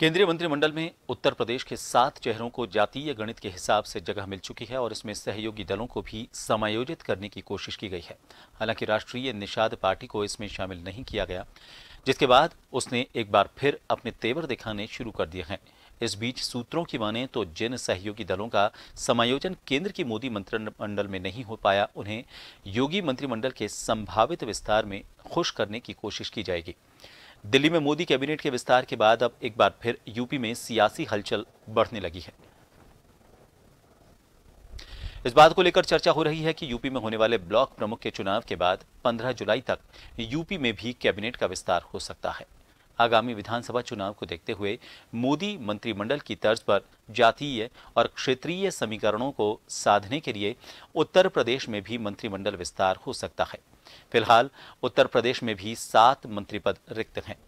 केंद्रीय मंत्रिमंडल में उत्तर प्रदेश के सात चेहरों को जातीय गणित के हिसाब से जगह मिल चुकी है और इसमें सहयोगी दलों को भी समायोजित करने की कोशिश की गई है हालांकि राष्ट्रीय निषाद पार्टी को इसमें शामिल नहीं किया गया जिसके बाद उसने एक बार फिर अपने तेवर दिखाने शुरू कर दिए हैं इस बीच सूत्रों की माने तो जिन सहयोगी दलों का समायोजन केंद्र की मोदी मंत्रिमंडल में नहीं हो पाया उन्हें योगी मंत्रिमंडल के संभावित विस्तार में खुश करने की कोशिश की जाएगी दिल्ली में मोदी कैबिनेट के विस्तार के बाद अब एक बार फिर यूपी में सियासी हलचल बढ़ने लगी है इस बात को लेकर चर्चा हो रही है कि यूपी में होने वाले ब्लॉक प्रमुख के चुनाव के बाद 15 जुलाई तक यूपी में भी कैबिनेट का विस्तार हो सकता है आगामी विधानसभा चुनाव को देखते हुए मोदी मंत्रिमंडल की तर्ज पर जातीय और क्षेत्रीय समीकरणों को साधने के लिए उत्तर प्रदेश में भी मंत्रिमंडल विस्तार हो सकता है फिलहाल उत्तर प्रदेश में भी सात मंत्री पद रिक्त हैं